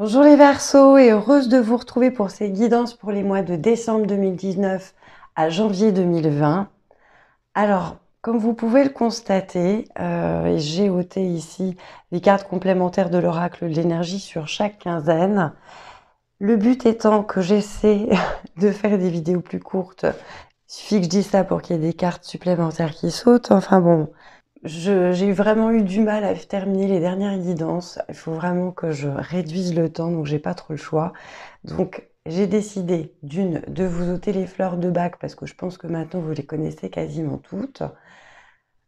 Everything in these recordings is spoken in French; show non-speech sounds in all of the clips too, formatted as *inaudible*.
Bonjour les Verseaux et heureuse de vous retrouver pour ces guidances pour les mois de décembre 2019 à janvier 2020. Alors, comme vous pouvez le constater, euh, j'ai ôté ici les cartes complémentaires de l'oracle de l'énergie sur chaque quinzaine. Le but étant que j'essaie *laughs* de faire des vidéos plus courtes. Il suffit que je dise ça pour qu'il y ait des cartes supplémentaires qui sautent. Enfin bon, j'ai vraiment eu du mal à terminer les dernières guidances. Il faut vraiment que je réduise le temps, donc j'ai pas trop le choix. Donc j'ai décidé d'une de vous ôter les fleurs de bac parce que je pense que maintenant vous les connaissez quasiment toutes.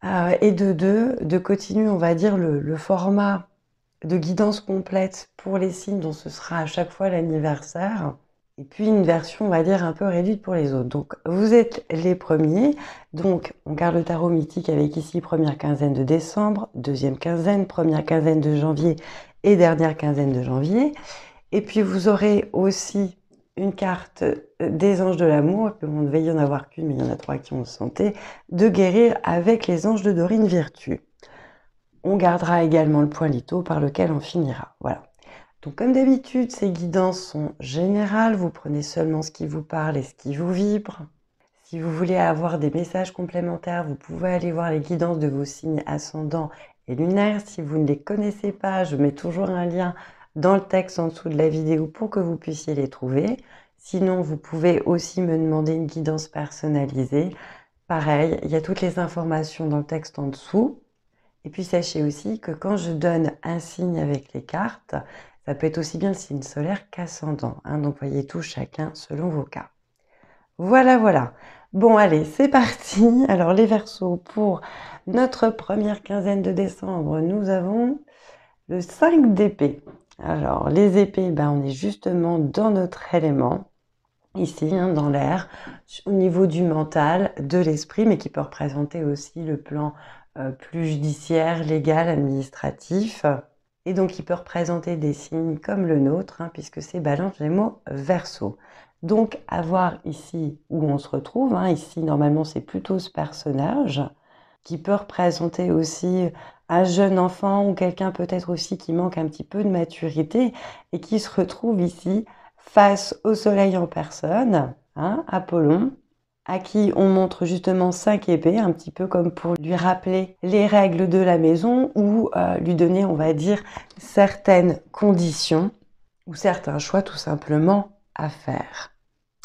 Euh, et de deux, de continuer, on va dire, le, format de guidance complète pour les signes dont ce sera à chaque fois l'anniversaire et puis une version, on va dire, un peu réduite pour les autres. Donc, vous êtes les premiers. Donc, on garde le tarot mythique avec ici première quinzaine de décembre, deuxième quinzaine, première quinzaine de janvier et dernière quinzaine de janvier. Et puis, vous aurez aussi une carte des anges de l'amour, que on devait y en avoir qu'une, mais il y en a trois qui ont santé, de guérir avec les anges de Dorine Virtue. On gardera également le point litho par lequel on finira. Voilà. Donc comme d'habitude, ces guidances sont générales, vous prenez seulement ce qui vous parle et ce qui vous vibre. Si vous voulez avoir des messages complémentaires, vous pouvez aller voir les guidances de vos signes ascendants et lunaires. Si vous ne les connaissez pas, je mets toujours un lien dans le texte en dessous de la vidéo pour que vous puissiez les trouver. Sinon, vous pouvez aussi me demander une guidance personnalisée. Pareil, il y a toutes les informations dans le texte en dessous. Et puis sachez aussi que quand je donne un signe avec les cartes, ça peut être aussi bien signe solaire qu'ascendant. Hein, donc voyez tout chacun selon vos cas. Voilà, voilà. Bon, allez, c'est parti. *laughs* Alors les versos, pour notre première quinzaine de décembre, nous avons le 5 d'épée. Alors les épées, ben, on est justement dans notre élément ici, hein, dans l'air, au niveau du mental, de l'esprit, mais qui peut représenter aussi le plan euh, plus judiciaire, légal, administratif. Et donc, il peut représenter des signes comme le nôtre, hein, puisque c'est Balance, Gémeaux, verso. Donc, à voir ici où on se retrouve. Hein. ici, normalement, c'est plutôt ce personnage qui peut représenter aussi un jeune enfant ou quelqu'un peut-être aussi qui manque un petit peu de maturité et qui se retrouve ici face au soleil en personne, hein, Apollon, à qui on montre justement cinq épées, un petit peu comme pour lui rappeler les règles de la maison ou euh, lui donner, on va dire, certaines conditions ou certains choix tout simplement à faire.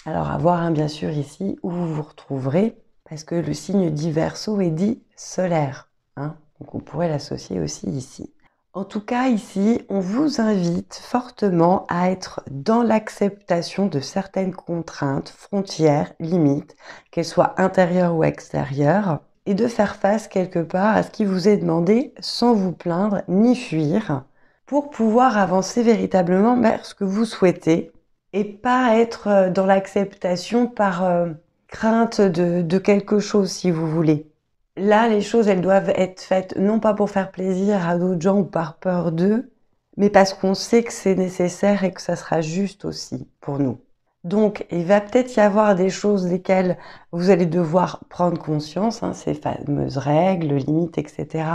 Alors avoir un hein, bien sûr ici où vous vous retrouverez, parce que le signe dit verso est dit solaire. Hein. donc on pourrait l'associer aussi ici. En tout cas, ici, on vous invite fortement à être dans l'acceptation de certaines contraintes, frontières, limites, qu'elles soient intérieures ou extérieures, et de faire face quelque part à ce qui vous est demandé sans vous plaindre ni fuir, pour pouvoir avancer véritablement vers ce que vous souhaitez, et pas être euh, dans l'acceptation par euh, crainte de quelque chose, si vous voulez là, les choses, elles doivent être faites non pas pour faire plaisir à d'autres gens ou par peur d'eux, mais parce qu'on sait que c'est nécessaire et que ça sera juste aussi pour nous. Donc, il va peut-être y avoir des choses desquelles vous allez devoir prendre conscience, hein, ces fameuses règles, limites, etc.,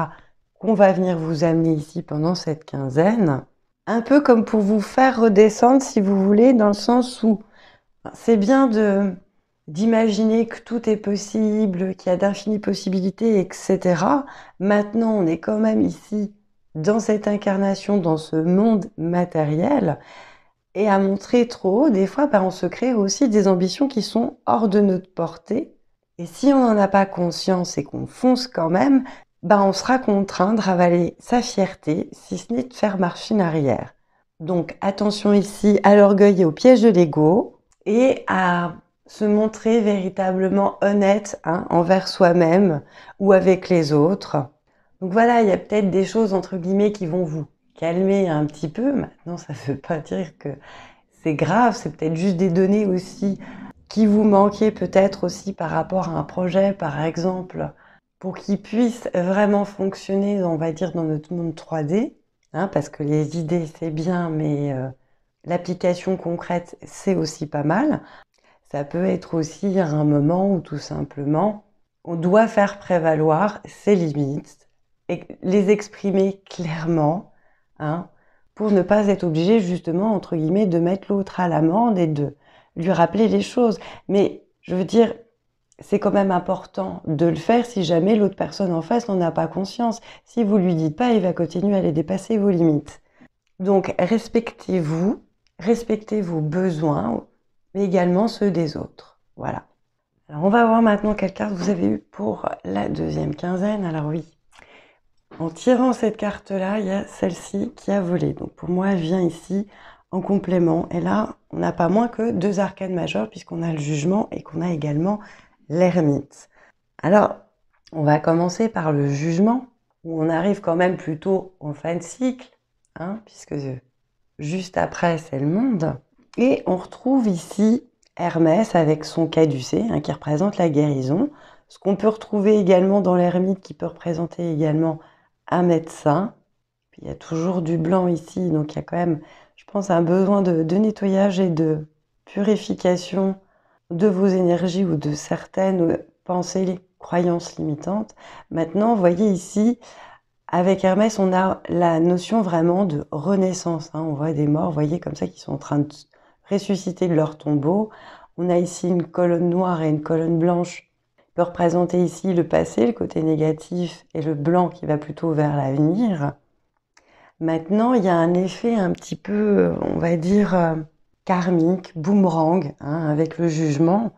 qu'on va venir vous amener ici pendant cette quinzaine. Un peu comme pour vous faire redescendre, si vous voulez, dans le sens où c'est bien de, d'imaginer que tout est possible, qu'il y a d'infinies possibilités, etc. Maintenant, on est quand même ici, dans cette incarnation, dans ce monde matériel, et à montrer trop des fois, par bah, on se crée aussi des ambitions qui sont hors de notre portée. Et si on n'en a pas conscience et qu'on fonce quand même, bah, on sera contraint de ravaler sa fierté, si ce n'est de faire marche en arrière. Donc attention ici à l'orgueil et au piège de l'ego, et à se montrer véritablement honnête hein, envers soi-même ou avec les autres. Donc voilà, il y a peut-être des choses entre guillemets qui vont vous calmer un petit peu. Maintenant, ça ne veut pas dire que c'est grave, c'est peut-être juste des données aussi qui vous manquaient peut-être aussi par rapport à un projet, par exemple, pour qu'il puisse vraiment fonctionner, on va dire, dans notre monde 3D. Hein, parce que les idées, c'est bien, mais euh, l'application concrète, c'est aussi pas mal. Ça peut être aussi un moment où tout simplement, on doit faire prévaloir ses limites et les exprimer clairement hein, pour ne pas être obligé justement, entre guillemets, de mettre l'autre à l'amende et de lui rappeler les choses. Mais je veux dire, c'est quand même important de le faire si jamais l'autre personne en face n'en a pas conscience. Si vous lui dites pas, il va continuer à aller dépasser vos limites. Donc respectez-vous, respectez vos besoins, mais également ceux des autres. Voilà. Alors on va voir maintenant quelle carte vous avez eu pour la deuxième quinzaine. Alors oui, en tirant cette carte-là, il y a celle-ci qui a volé. Donc pour moi, elle vient ici en complément. Et là, on n'a pas moins que deux arcanes majeures puisqu'on a le jugement et qu'on a également l'ermite. Alors, on va commencer par le jugement où on arrive quand même plutôt en fin de cycle, hein, puisque juste après, c'est le monde. Et on retrouve ici Hermès avec son caducé, hein, qui représente la guérison. Ce qu'on peut retrouver également dans l'ermite qui peut représenter également un médecin. il y a toujours du blanc ici, donc il y a quand même, je pense, un besoin de, nettoyage et de purification de vos énergies ou de certaines euh, pensées, croyances limitantes. Maintenant, vous voyez ici, avec Hermès, on a la notion vraiment de renaissance. Hein. On voit des morts, vous voyez, comme ça, qui sont en train de ressuscité de leur tombeau. On a ici une colonne noire et une colonne blanche qui peut représenter ici le passé, le côté négatif, et le blanc qui va plutôt vers l'avenir. Maintenant, il y a un effet un petit peu, on va dire, euh, karmique, boomerang, hein, avec le jugement,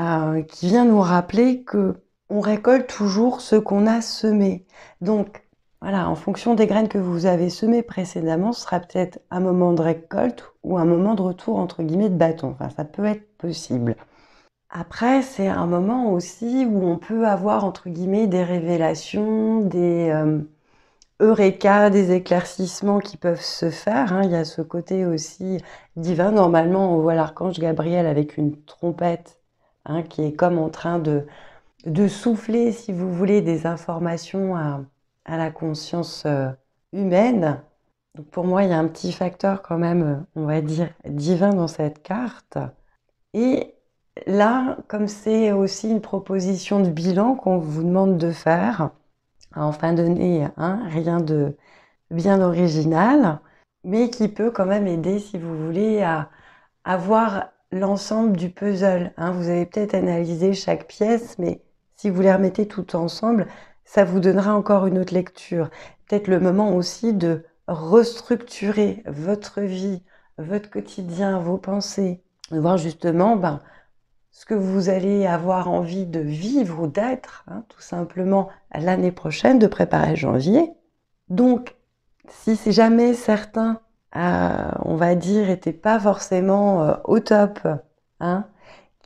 euh, qui vient nous rappeler que on récolte toujours ce qu'on a semé. Donc, voilà, en fonction des graines que vous avez semées précédemment, ce sera peut-être un moment de récolte ou un moment de retour entre guillemets de bâton. Enfin, ça peut être possible. Après, c'est un moment aussi où on peut avoir entre guillemets des révélations, des euh, eureka, des éclaircissements qui peuvent se faire. Hein. Il y a ce côté aussi divin. Normalement, on voit l'archange Gabriel avec une trompette hein, qui est comme en train de, de souffler, si vous voulez, des informations à, à la conscience euh, humaine. Donc pour moi, il y a un petit facteur quand même, on va dire, divin dans cette carte. Et là, comme c'est aussi une proposition de bilan qu'on vous demande de faire, en enfin donner hein, rien de bien original, mais qui peut quand même aider, si vous voulez, à, avoir l'ensemble du puzzle. Hein. vous avez peut-être analysé chaque pièce, mais si vous les remettez toutes ensemble, ça vous donnera encore une autre lecture. Peut-être le moment aussi de restructurer votre vie, votre quotidien, vos pensées, de voir justement ben, ce que vous allez avoir envie de vivre ou d'être, hein, tout simplement l'année prochaine, de préparer janvier. Donc, si c'est jamais certain, euh, on va dire, n'était pas forcément euh, au top, hein,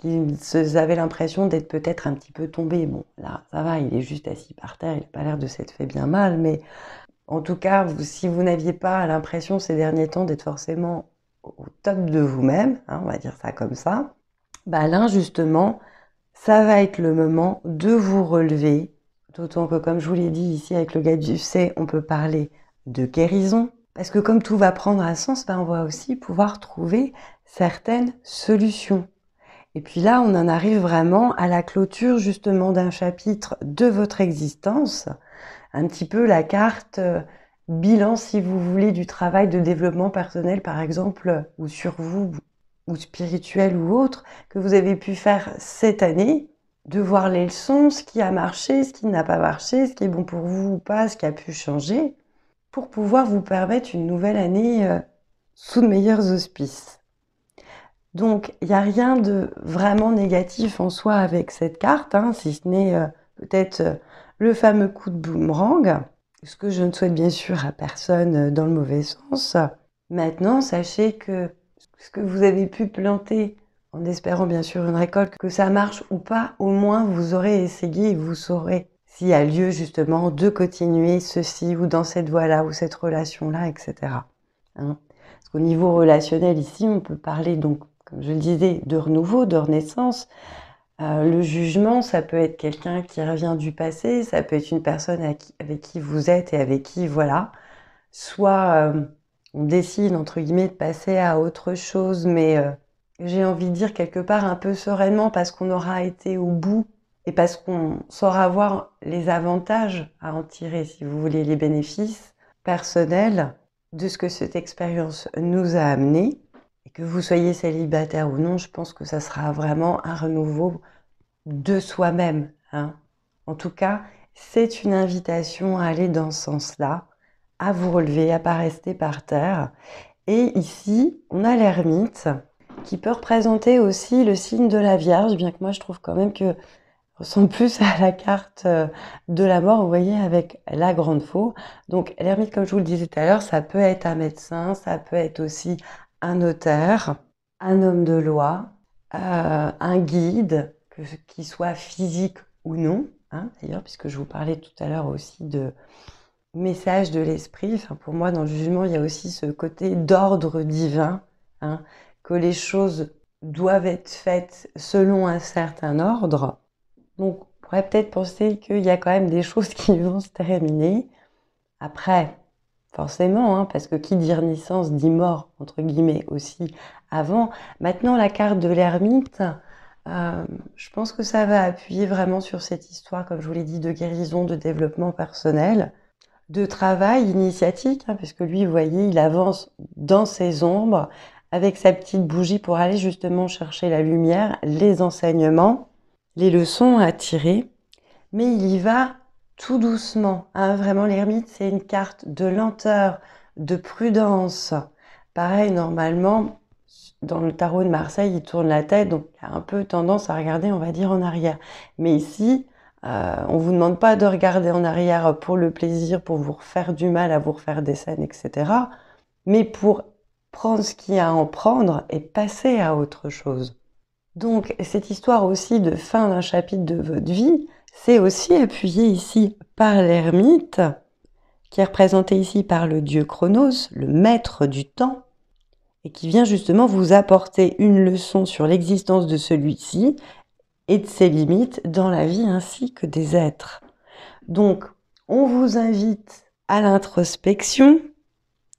qu'ils avaient l'impression d'être peut-être un petit peu tombés. Bon, là, ça va, il est juste assis par terre, il n'a pas l'air de s'être fait bien mal, mais en tout cas, si vous n'aviez pas l'impression ces derniers temps d'être forcément au top de vous-même, hein, on va dire ça comme ça, bah là, justement, ça va être le moment de vous relever, d'autant que, comme je vous l'ai dit ici avec le gars du C, on peut parler de guérison, parce que comme tout va prendre un sens, bah, on va aussi pouvoir trouver certaines solutions et puis là, on en arrive vraiment à la clôture justement d'un chapitre de votre existence, un petit peu la carte euh, bilan, si vous voulez, du travail de développement personnel, par exemple, ou sur vous, ou spirituel ou autre, que vous avez pu faire cette année, de voir les leçons, ce qui a marché, ce qui n'a pas marché, ce qui est bon pour vous ou pas, ce qui a pu changer, pour pouvoir vous permettre une nouvelle année euh, sous de meilleurs auspices. Donc, il n'y a rien de vraiment négatif en soi avec cette carte, hein, si ce n'est euh, peut-être euh, le fameux coup de boomerang, ce que je ne souhaite bien sûr à personne euh, dans le mauvais sens. Maintenant, sachez que ce que vous avez pu planter, en espérant bien sûr une récolte, que ça marche ou pas, au moins vous aurez essayé et vous saurez s'il y a lieu justement de continuer ceci ou dans cette voie-là ou cette relation-là, etc. Hein. Parce qu'au niveau relationnel ici, on peut parler donc comme je le disais, de renouveau, de renaissance. Euh, le jugement, ça peut être quelqu'un qui revient du passé, ça peut être une personne avec qui vous êtes et avec qui, voilà, soit euh, on décide, entre guillemets, de passer à autre chose, mais euh, j'ai envie de dire quelque part un peu sereinement parce qu'on aura été au bout et parce qu'on saura voir les avantages à en tirer, si vous voulez, les bénéfices personnels de ce que cette expérience nous a amenés que vous soyez célibataire ou non, je pense que ça sera vraiment un renouveau de soi-même. Hein. En tout cas, c'est une invitation à aller dans ce sens-là, à vous relever, à pas rester par terre. Et ici, on a l'ermite qui peut représenter aussi le signe de la Vierge, bien que moi je trouve quand même que ressemble plus à la carte euh, de la mort, vous voyez, avec la grande faux. Donc l'ermite, comme je vous le disais tout à l'heure, ça peut être un médecin, ça peut être aussi un notaire, un homme de loi, euh, un guide, qu'il soit physique ou non, hein, d'ailleurs, puisque je vous parlais tout à l'heure aussi de message de l'esprit. Enfin, pour moi, dans le jugement, il y a aussi ce côté d'ordre divin, hein, que les choses doivent être faites selon un certain ordre. Donc, on pourrait peut-être penser qu'il y a quand même des *laughs* choses qui vont se terminer. Après, Forcément, hein, parce que qui dit renaissance dit mort, entre guillemets, aussi avant. Maintenant, la carte de l'ermite, euh, je pense que ça va appuyer vraiment sur cette histoire, comme je vous l'ai dit, de guérison, de développement personnel, de travail initiatique, hein, puisque lui, vous voyez, il avance dans ses ombres avec sa petite bougie pour aller justement chercher la lumière, les enseignements, les leçons à tirer, mais il y va tout doucement. Hein, vraiment, l'ermite, c'est une carte de lenteur, de prudence. Pareil, normalement, dans le tarot de Marseille, il tourne la tête, donc il a un peu tendance à regarder, on va dire, en arrière. Mais ici, euh, on vous demande pas de regarder en arrière pour le plaisir, pour vous refaire du mal, à vous refaire des scènes, etc. Mais pour prendre ce qu'il y a à en prendre et passer à autre chose. Donc cette histoire aussi de fin d'un chapitre de votre vie, c'est aussi appuyé ici par l'ermite, qui est représenté ici par le dieu Chronos, le maître du temps, et qui vient justement vous apporter une leçon sur l'existence de celui-ci et de ses limites dans la vie ainsi que des êtres. Donc, on vous invite à l'introspection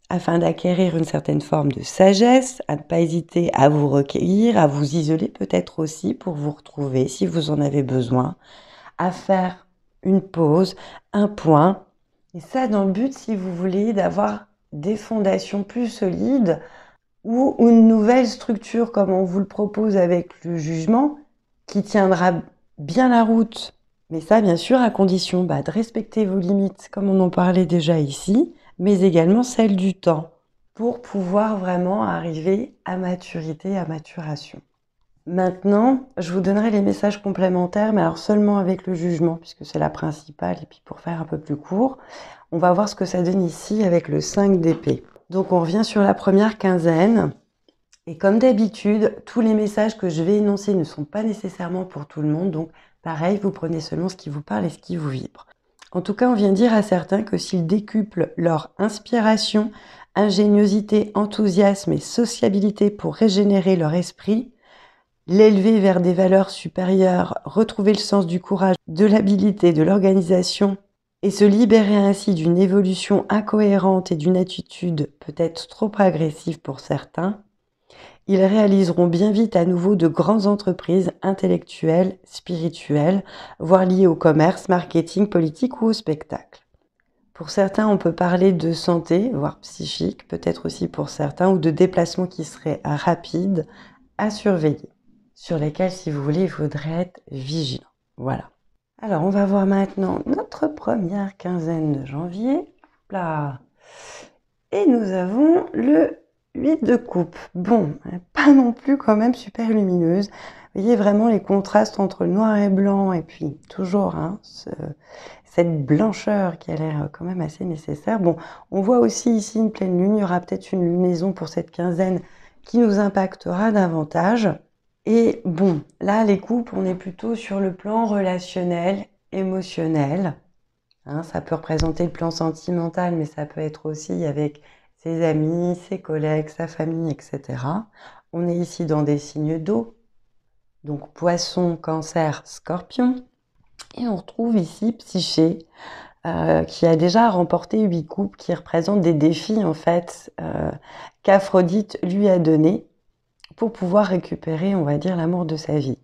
afin d'acquérir une certaine forme de sagesse, à ne pas hésiter à vous recueillir, à vous isoler peut-être aussi pour vous retrouver si vous en avez besoin, à faire une pause, un point. Et ça dans le but, si vous voulez, d'avoir des fondations plus solides ou une nouvelle structure comme on vous le propose avec le jugement qui tiendra bien la route. Mais ça, bien sûr, à condition bah, de respecter vos limites, comme on en parlait déjà ici, mais également celles du temps, pour pouvoir vraiment arriver à maturité, à maturation. Maintenant, je vous donnerai les messages complémentaires, mais alors seulement avec le jugement, puisque c'est la principale, et puis pour faire un peu plus court, on va voir ce que ça donne ici avec le 5 d'épée. Donc on revient sur la première quinzaine, et comme d'habitude, tous les messages que je vais énoncer ne sont pas nécessairement pour tout le monde, donc pareil, vous prenez seulement ce qui vous parle et ce qui vous vibre. En tout cas, on vient dire à certains que s'ils décuplent leur inspiration, ingéniosité, enthousiasme et sociabilité pour régénérer leur esprit, l'élever vers des valeurs supérieures, retrouver le sens du courage, de l'habilité, de l'organisation, et se libérer ainsi d'une évolution incohérente et d'une attitude peut-être trop agressive pour certains, ils réaliseront bien vite à nouveau de grandes entreprises intellectuelles, spirituelles, voire liées au commerce, marketing, politique ou au spectacle. Pour certains, on peut parler de santé, voire psychique, peut-être aussi pour certains, ou de déplacements qui seraient rapides à surveiller sur lesquels, si vous voulez, il faudrait être vigilant. Voilà. Alors, on va voir maintenant notre première quinzaine de janvier. Là. Et nous avons le 8 de coupe. Bon, pas non plus quand même super lumineuse. Vous voyez vraiment les contrastes entre noir et blanc et puis toujours hein, cette blancheur qui a l'air quand même assez nécessaire. Bon, on voit aussi ici une pleine lune. Il y aura peut-être une lunaison pour cette quinzaine qui nous impactera davantage. Et bon, là, les coupes, on est plutôt sur le plan relationnel, émotionnel. Hein, ça peut représenter le plan sentimental, mais ça peut être aussi avec ses amis, ses collègues, sa famille, etc. On est ici dans des signes d'eau, donc poisson, cancer, scorpion. Et on retrouve ici Psyché, euh, qui a déjà remporté huit coupes, qui représentent des défis en fait euh, qu'Aphrodite lui a donnés pouvoir récupérer, on va dire, l'amour de sa vie.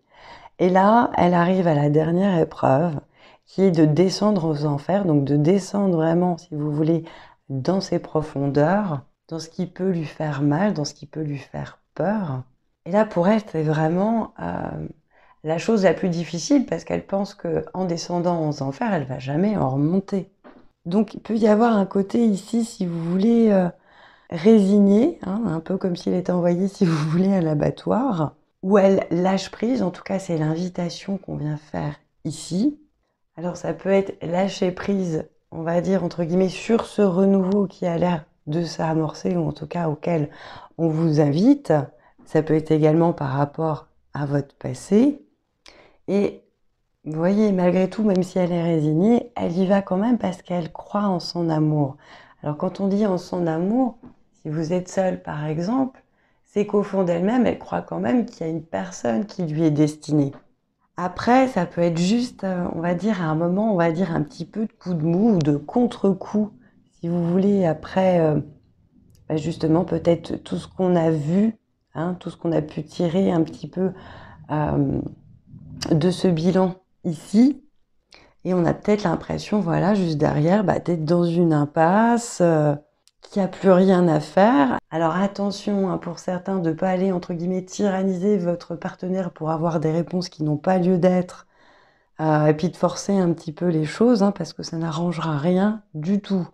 Et là, elle arrive à la dernière épreuve, qui est de descendre aux enfers, donc de descendre vraiment, si vous voulez, dans ses profondeurs, dans ce qui peut lui faire mal, dans ce qui peut lui faire peur. Et là, pour elle, c'est vraiment euh, la chose la plus difficile parce qu'elle pense que en descendant aux enfers, elle va jamais en remonter. Donc, il peut y avoir un côté ici, si vous voulez, euh, résignée, hein, un peu comme s'il était envoyé, si vous *laughs* voulez, à l'abattoir, ou elle lâche prise, en tout cas c'est l'invitation qu'on vient faire ici. Alors ça peut être lâcher prise, on va dire, entre guillemets, sur ce renouveau qui a l'air de s'amorcer, ou en tout cas auquel on vous invite. Ça peut être également par rapport à votre passé. Et vous voyez, malgré tout, même si elle est résignée, elle y va quand même parce qu'elle croit en son amour. Alors quand on dit en son amour, vous êtes seule par exemple, c'est qu'au fond d'elle-même, elle croit quand même qu'il y a une personne qui lui est destinée. Après, ça peut être juste, euh, on va dire, à un moment, on va dire un petit peu de coup de mou ou de contre-coup, si vous voulez, après, euh, bah, justement, peut-être tout ce qu'on a vu, hein, tout ce qu'on a pu tirer un petit peu euh, de ce bilan ici. Et on a peut-être l'impression, voilà, juste derrière, bah, d'être dans une impasse qu'il n'y a plus rien à faire. Alors attention hein, pour certains de ne pas aller, entre guillemets, tyranniser votre partenaire pour avoir des réponses qui n'ont pas lieu d'être, euh, et puis de forcer un petit peu les choses, hein, parce que ça n'arrangera rien du tout.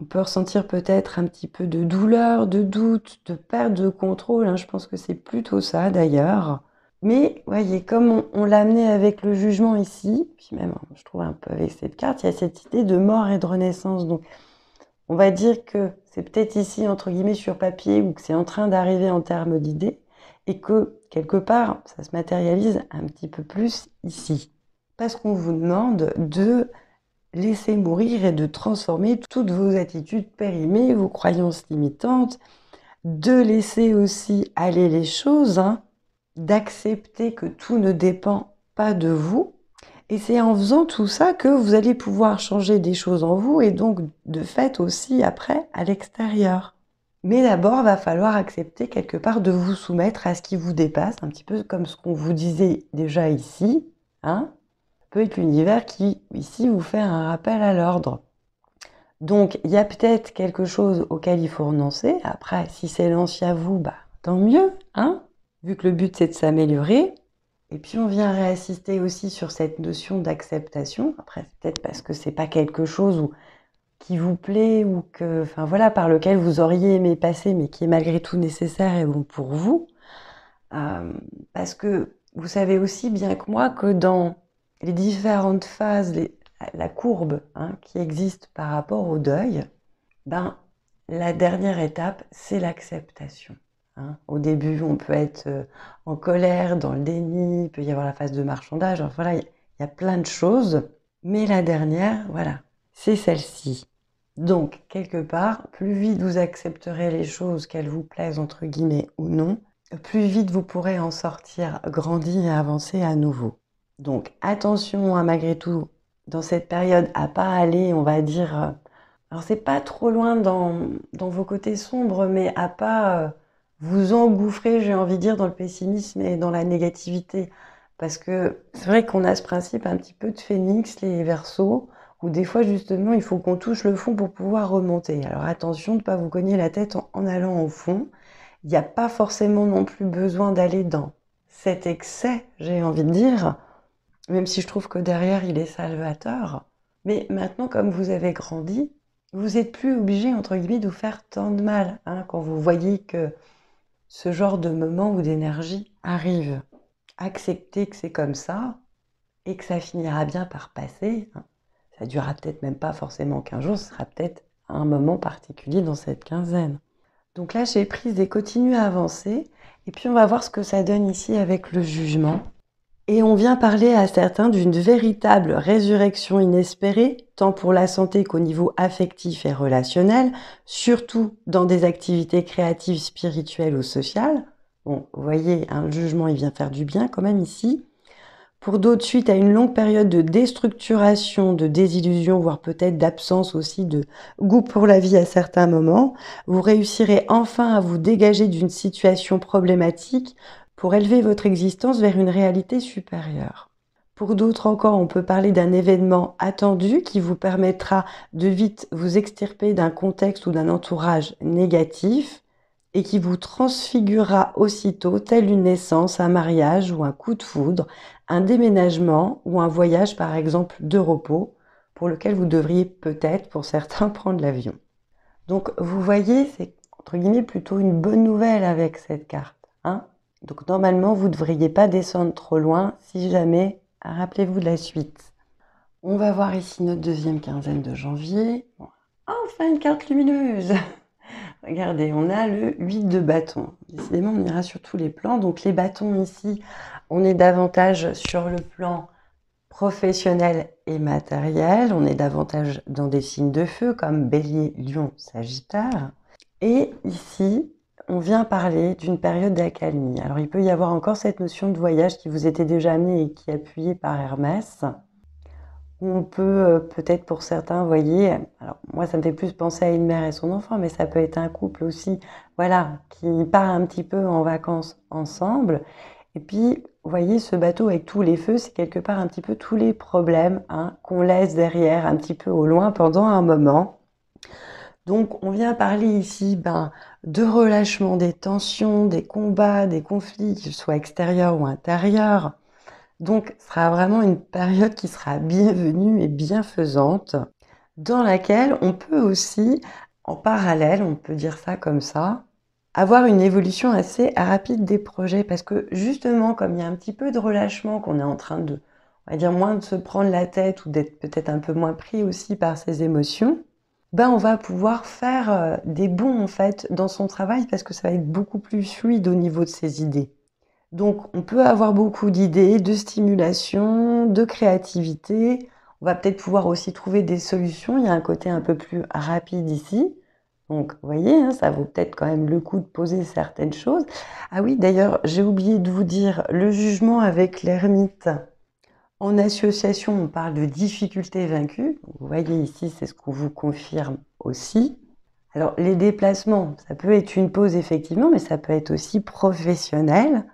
On peut ressentir peut-être un petit peu de douleur, de doute, de perte de contrôle, hein, je pense que c'est plutôt ça d'ailleurs. Mais voyez, comme on, on l'a amené avec le jugement ici, puis même je trouve un peu avec cette carte, il y a cette idée de mort et de renaissance. Donc on va dire que c'est peut-être ici, entre guillemets, sur papier, ou que c'est en train d'arriver en termes d'idées, et que, quelque part, ça se matérialise un petit peu plus ici. Parce qu'on vous demande de laisser mourir et de transformer toutes vos attitudes périmées, vos croyances limitantes, de laisser aussi aller les choses, hein, d'accepter que tout ne dépend pas de vous, et c'est en faisant tout ça que vous allez pouvoir changer des choses en vous et donc de fait aussi après à l'extérieur. Mais d'abord, va falloir accepter quelque part de vous soumettre à ce qui vous dépasse, un petit peu comme ce qu'on vous disait déjà ici, hein, être l'univers qui ici vous fait un rappel à l'ordre. Donc il y a peut-être quelque chose auquel il faut renoncer. Après, si c'est l'ancien vous, bah tant mieux, hein. Vu que le but c'est de s'améliorer, et puis on vient réassister aussi sur cette notion d'acceptation. Après, peut-être parce que c'est pas quelque chose qui vous plaît ou que, enfin voilà, par lequel vous auriez aimé passer, mais qui est malgré tout nécessaire et bon pour vous. Euh, parce que vous savez aussi bien que moi que dans les différentes phases, la courbe hein, qui existe par rapport au deuil, ben la dernière étape, c'est l'acceptation. Hein. Au début, on peut être euh, en colère, dans le déni, il peut y avoir la phase de marchandage, enfin, voilà, il y, a plein de choses. Mais la dernière, voilà, c'est celle-ci. Donc, quelque part, plus vite vous accepterez les choses, qu'elles vous plaisent, entre guillemets, ou non, plus vite vous pourrez en sortir grandi et avancer à nouveau. Donc, attention hein, malgré tout, dans cette période, à pas aller, on va dire, euh, alors c'est pas trop loin dans, dans, vos côtés sombres, mais à pas euh, vous engouffrez, j'ai envie de dire, dans le pessimisme et dans la négativité. Parce que c'est vrai qu'on a ce principe un petit peu de phénix, les versos, où des fois justement il faut qu'on touche le fond pour pouvoir remonter. Alors attention de ne pas vous cogner la tête en, allant au fond. Il n'y a pas forcément non plus besoin d'aller dans cet excès, j'ai envie de dire, même si je trouve que derrière il est salvateur. Mais maintenant, comme vous avez grandi, vous n'êtes plus obligé, entre guillemets, de vous faire tant de mal. Hein, quand vous voyez que ce genre de moment ou d'énergie arrive. Accepter que c'est comme ça et que ça finira bien par passer. Hein. Ça durera peut-être même pas forcément 15 jours, ce sera peut-être un moment particulier dans cette quinzaine. Donc là, j'ai pris et continue à avancer. Et puis on va voir ce que ça donne ici avec le jugement. Et on vient parler à certains d'une véritable résurrection inespérée, tant pour la santé qu'au niveau affectif et relationnel, surtout dans des activités créatives, spirituelles ou sociales. Bon, vous voyez, un jugement, il vient faire du bien quand même ici. Pour d'autres, suite à une longue période de déstructuration, de désillusion, voire peut-être d'absence aussi de goût pour la vie à certains moments, vous réussirez enfin à vous dégager d'une situation problématique pour élever votre existence vers une réalité supérieure. Pour d'autres encore, on peut parler d'un événement attendu qui vous permettra de vite vous extirper d'un contexte ou d'un entourage négatif et qui vous transfigurera aussitôt telle une naissance, un mariage ou un coup de foudre, un déménagement ou un voyage par exemple de repos pour lequel vous devriez peut-être pour certains *laughs* prendre l'avion. Donc vous voyez, c'est entre guillemets plutôt une bonne nouvelle avec cette carte. Hein. Donc normalement, vous ne devriez pas descendre trop loin. Si jamais, rappelez-vous de la suite. On va voir ici notre deuxième quinzaine de janvier. Enfin une carte lumineuse *laughs* Regardez, on a le 8 de bâton. Décidément, on ira sur tous les plans. Donc les bâtons ici, on est davantage sur le plan professionnel et matériel. On est davantage dans des signes de feu comme bélier, lion, sagittaire. Et ici, on vient parler d'une période d'accalmie. Alors il peut y avoir encore cette notion de voyage qui vous était déjà amenée et qui est appuyée par Hermès. On peut euh, peut-être pour certains, voyez, alors moi ça me fait plus penser à une mère et son enfant, mais ça peut être un couple aussi, voilà, qui part un petit peu en vacances ensemble. Et puis, voyez, ce bateau avec tous les feux, c'est quelque part un petit peu tous les problèmes hein, qu'on laisse derrière, un petit peu au loin pendant un moment. Donc on vient parler ici ben, de relâchement des tensions, des combats, des conflits, qu'ils soient extérieurs ou intérieurs. Donc ce sera vraiment une période qui sera bienvenue et bienfaisante, dans laquelle on peut aussi, en parallèle, on peut dire ça comme ça, avoir une évolution assez rapide des projets parce que justement comme il y a un petit peu de relâchement qu'on est en train de on va dire moins de se prendre la tête ou d'être peut-être un peu moins pris aussi par ses émotions ben, on va pouvoir faire euh, des bons en fait dans son travail parce que ça va être beaucoup plus fluide au niveau de ses idées. Donc on peut avoir beaucoup d'idées, de stimulation, de créativité. On va peut-être pouvoir aussi trouver des solutions. Il y a un côté un peu plus rapide ici. Donc vous voyez, hein, ça vaut peut-être quand même le coup de poser certaines choses. Ah oui, d'ailleurs, j'ai oublié de vous dire le jugement avec l'ermite. En association, on parle de difficultés vaincues. Vous voyez ici, c'est ce qu'on vous confirme aussi. Alors, les déplacements, ça peut être une pause effectivement, mais ça peut être aussi professionnel.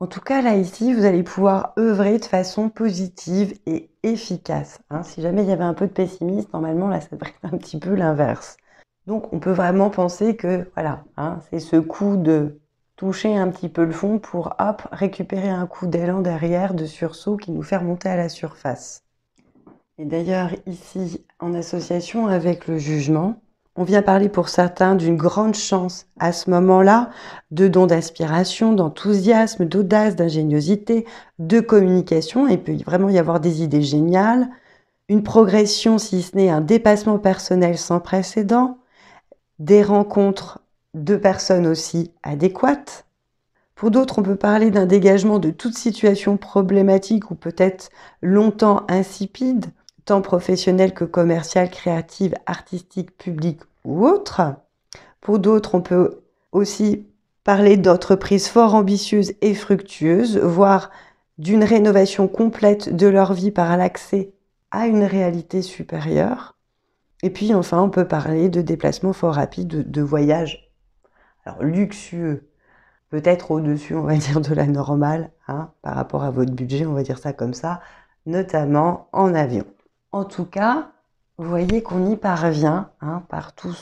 En tout cas, là, ici, vous allez pouvoir œuvrer de façon positive et efficace. Hein. si jamais il y avait un peu de pessimisme, normalement, là, ça devrait être un petit peu l'inverse. Donc, on peut vraiment penser que, voilà, hein, c'est ce coup de toucher un petit peu le fond pour hop, récupérer un coup d'élan derrière de sursaut qui nous fait monter à la surface. Et d'ailleurs, ici, en association avec le jugement, on vient parler pour certains d'une grande chance à ce moment-là, de dons d'aspiration, d'enthousiasme, d'audace, d'ingéniosité, de communication. Et peut vraiment y avoir des idées géniales, une progression, si ce n'est un dépassement personnel sans précédent, des rencontres de personnes aussi adéquates. Pour d'autres, on peut parler d'un dégagement de toute situation problématique ou peut-être longtemps insipide, tant professionnelle que commerciale, créative, artistique, publique ou autre. Pour d'autres, on peut aussi parler d'entreprises fort ambitieuses et fructueuses, voire d'une rénovation complète de leur vie par l'accès à une réalité supérieure. Et puis enfin, on peut parler de déplacements fort rapides, de voyages alors luxueux, peut-être au-dessus, on va *laughs* dire, de la normale, hein, par rapport à votre budget, on va dire ça comme ça, notamment en avion. En tout cas, vous voyez qu'on y parvient hein, par tout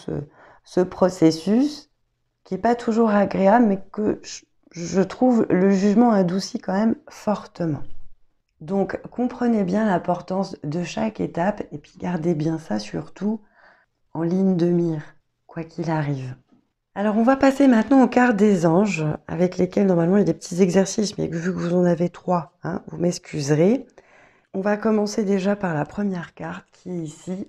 ce, processus qui n'est pas toujours agréable, mais que je, je trouve le jugement adouci quand même fortement. Donc comprenez bien l'importance de chaque étape et puis gardez bien ça surtout en ligne de mire, quoi qu'il arrive. Alors on va passer maintenant aux cartes des anges, avec lesquelles normalement il y a des petits exercices, mais vu que vous en avez trois, hein, vous m'excuserez. On va commencer déjà par la première carte qui est ici,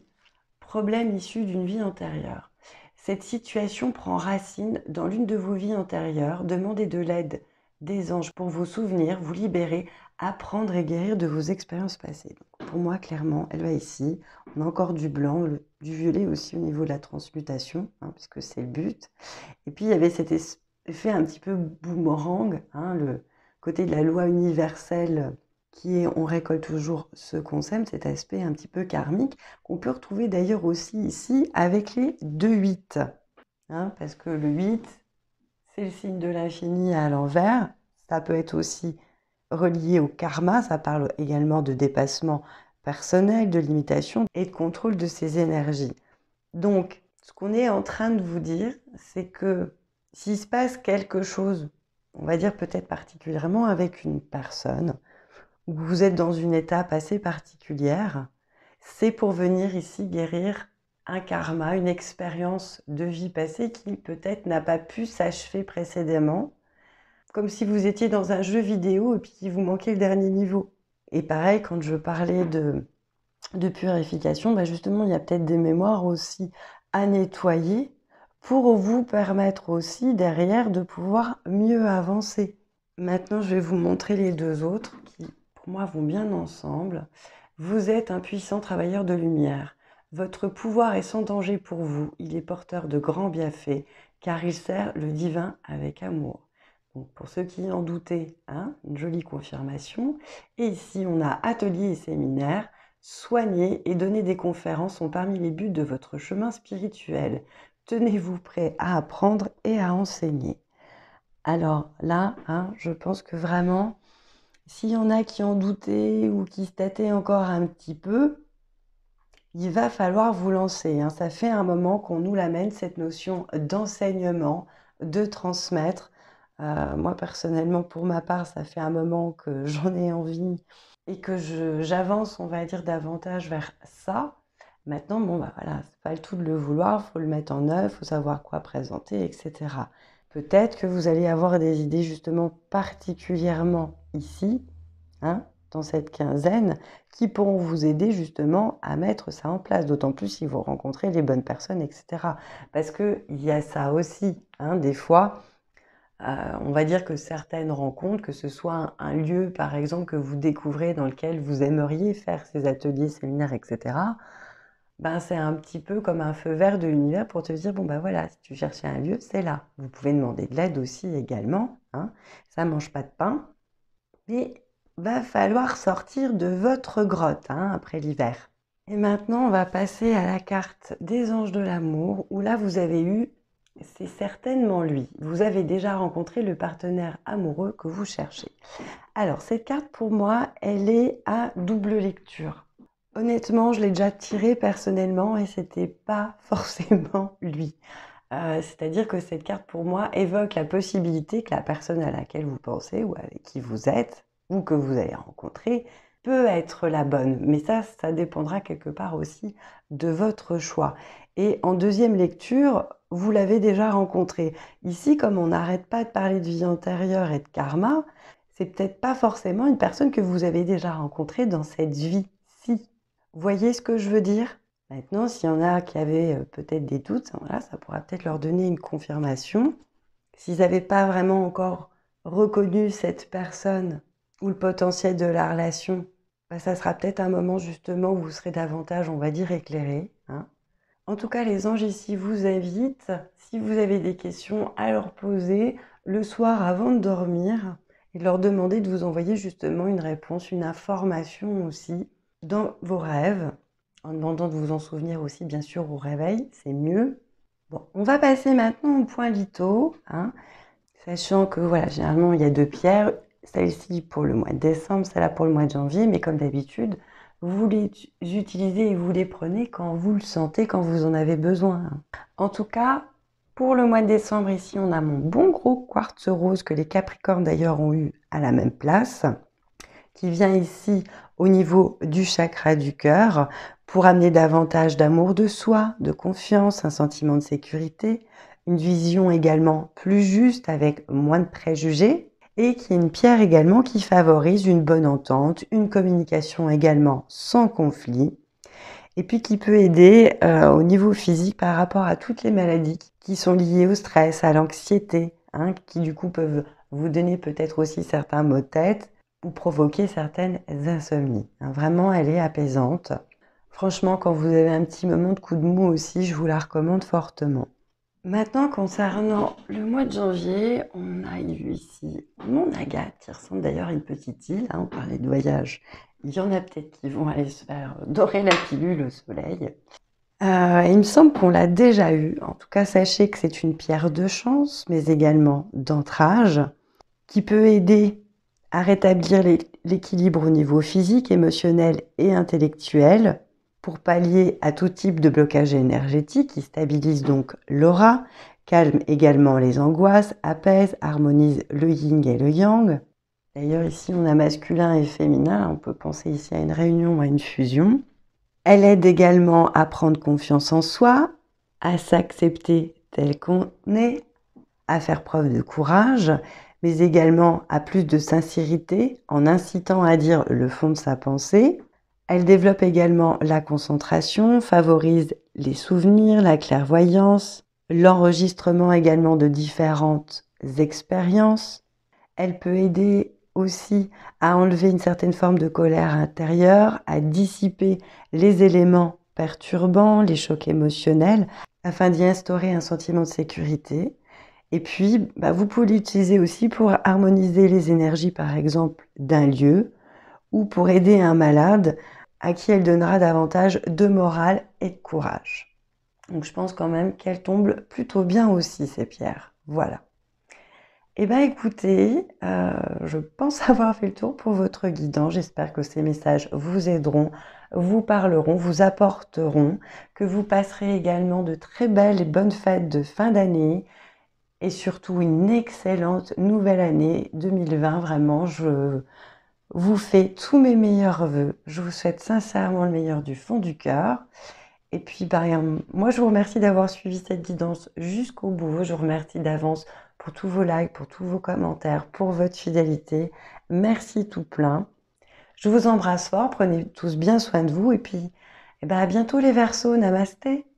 problème issu d'une vie antérieure. Cette situation prend racine dans l'une de vos vies antérieures. Demandez de l'aide des anges pour vous souvenir, vous libérer, apprendre et guérir de vos expériences passées. pour moi, clairement, elle va ici. On a encore du blanc, du violet aussi au niveau de la transmutation, hein, puisque c'est le but. Et puis, il y avait cet effet un petit peu boomerang, hein, le côté de la loi universelle qui est on récolte toujours ce qu'on concept, cet aspect un petit peu karmique, qu'on peut retrouver d'ailleurs aussi ici avec les 2-8. Hein, parce que le 8, c'est le signe de l'infini à l'envers. Ça peut être aussi relié au karma, ça parle également de dépassement personnel, de limitation et de contrôle de ses énergies. Donc, ce qu'on est en train de vous dire, c'est que s'il se passe quelque chose, on va dire peut-être particulièrement avec une personne, où vous êtes dans une étape assez particulière, c'est pour venir ici guérir un karma, une expérience de vie passée qui peut-être n'a pas pu s'achever précédemment comme si vous étiez dans un jeu vidéo et puis vous manquait le dernier niveau. Et pareil, quand je parlais de, purification, bah, justement, il y a peut-être des mémoires aussi à nettoyer pour vous permettre aussi derrière de pouvoir mieux avancer. Maintenant, je vais vous montrer les deux autres qui, pour moi, vont bien ensemble. Vous êtes un puissant travailleur de lumière. Votre pouvoir est sans danger pour vous. Il est porteur de grands bienfaits car il sert le divin avec amour pour ceux qui en doutaient, hein, une jolie confirmation. Et ici, on a atelier et séminaire. Soigner et donner des conférences sont parmi les buts de votre chemin spirituel. Tenez-vous prêt à apprendre et à enseigner. Alors là, hein, je pense que vraiment, s'il y en a qui en doutaient ou qui se tâtaient encore un petit peu, il va falloir vous lancer. Hein. Ça fait un moment qu'on nous l'amène, cette notion d'enseignement, de transmettre euh, moi personnellement, pour ma part, ça fait un moment que *laughs* j'en ai envie et que j'avance, on va dire, davantage vers ça. Maintenant, bon, bah voilà, c'est pas le tout de le vouloir, faut le mettre en œuvre, faut savoir quoi présenter, etc. Peut-être que vous allez avoir des idées justement particulièrement ici, hein, dans cette quinzaine, qui pourront vous aider justement à mettre ça en place, d'autant plus si vous rencontrez les bonnes personnes, etc. Parce qu'il y a ça aussi, hein, des fois, euh, on va dire que certaines rencontres, que ce soit un, lieu par exemple que vous découvrez dans lequel vous aimeriez faire ces ateliers, séminaires, etc., ben, c'est un petit peu comme un feu vert de l'univers pour te dire, bon ben voilà, si tu cherchais un lieu, c'est là. Vous pouvez demander de l'aide aussi également, hein. ça ne mange pas de pain, mais va falloir sortir de votre grotte hein, après l'hiver. Et maintenant, on va passer à la carte des anges de l'amour, où là, vous avez eu c'est certainement lui. Vous avez déjà rencontré le partenaire amoureux que vous cherchez. Alors, cette carte, pour moi, elle est à double lecture. Honnêtement, je l'ai déjà tirée personnellement et c'était pas *laughs* forcément lui. Euh, c'est-à-dire que cette carte, pour moi, évoque la possibilité que la personne à laquelle vous pensez ou avec qui vous êtes ou que vous avez rencontré peut être la bonne. Mais ça, ça dépendra quelque part aussi de votre choix. Et en deuxième lecture, vous l'avez déjà rencontré. Ici, comme on n'arrête pas de parler de vie antérieure et de karma, c'est peut-être pas forcément une personne que vous avez déjà rencontrée dans cette vie-ci. Voyez ce que je veux dire Maintenant, s'il y en a qui avaient euh, peut-être des doutes, ça pourra peut-être leur donner une confirmation. S'ils n'avaient pas vraiment encore reconnu cette personne ou le potentiel de la relation, bah, ça sera peut-être un moment justement où vous serez davantage, on va dire, éclairé. Hein. En tout cas, les anges ici vous invitent, si vous avez des questions, à leur poser le soir avant de dormir et de leur demander de vous envoyer justement une réponse, une information aussi dans vos rêves, en demandant de vous en souvenir aussi bien sûr au réveil, c'est mieux. Bon, on va passer maintenant au point lito, hein. sachant que voilà, généralement il y a deux pierres, celle-ci pour le mois de décembre, celle-là pour le mois de janvier, mais comme d'habitude, vous les utilisez et vous les prenez quand vous le sentez, quand vous en avez besoin. En tout cas, pour le mois de décembre, ici, on a mon bon gros quartz rose que les Capricornes d'ailleurs ont eu à la même place, qui vient ici au niveau du chakra du cœur pour amener davantage d'amour de soi, de confiance, un sentiment de sécurité, une vision également plus juste avec moins de préjugés, et qui est une pierre également qui favorise une bonne entente, une communication également sans conflit, et puis qui peut aider euh, au niveau physique par rapport à toutes les maladies qui sont liées au stress, à l'anxiété, hein, qui du coup peuvent vous donner peut-être aussi certains maux de tête ou provoquer certaines insomnies. Hein, vraiment, elle est apaisante. Franchement, quand vous avez un petit moment de coup de mou aussi, je vous la recommande fortement. Maintenant, concernant le mois de janvier, on a eu ici mon agate, qui ressemble d'ailleurs à une petite île. Hein, on parlait de voyage. Il y en a peut-être qui vont aller se faire dorer la pilule au soleil. Euh, il me semble qu'on l'a déjà eu. En tout cas, sachez que c'est une pierre de chance, mais également d'entrage, qui peut aider à rétablir l'équilibre au niveau physique, émotionnel et intellectuel, pour pallier à tout type de blocage énergétique qui stabilise donc l'aura, calme également les angoisses, apaise, harmonise le yin et le yang. D'ailleurs ici on a masculin et féminin, on peut penser ici à une réunion, à une fusion. Elle aide également à prendre confiance en soi, à s'accepter tel qu'on est, à faire preuve de courage, mais également à plus de sincérité en incitant à dire le fond de sa pensée, elle développe également la concentration, favorise les souvenirs, la clairvoyance, l'enregistrement également de différentes expériences. Elle peut aider aussi à enlever une certaine forme de colère intérieure, à dissiper les éléments perturbants, les chocs émotionnels, afin d'y instaurer un sentiment de sécurité. Et puis, bah, vous pouvez l'utiliser aussi pour harmoniser les énergies, par exemple, d'un lieu, ou pour aider un malade à qui elle donnera davantage de morale et de courage. Donc je pense quand même qu'elle tombe plutôt bien aussi, ces pierres. Voilà. Eh bien écoutez, euh, je pense *laughs* avoir fait le tour pour votre guidant. J'espère que ces messages vous aideront, vous parleront, vous apporteront, que vous passerez également de très belles et bonnes fêtes de fin d'année et surtout une excellente nouvelle année 2020. Vraiment, je, vous fait tous mes meilleurs vœux. Je vous souhaite sincèrement le meilleur du fond du cœur. Et puis, bah, moi, je vous remercie d'avoir suivi cette guidance jusqu'au bout. Je vous remercie d'avance pour tous vos likes, pour tous vos commentaires, pour votre fidélité. Merci tout plein. Je vous embrasse fort, prenez tous bien soin de vous et puis eh ben, à bientôt les versos. namasté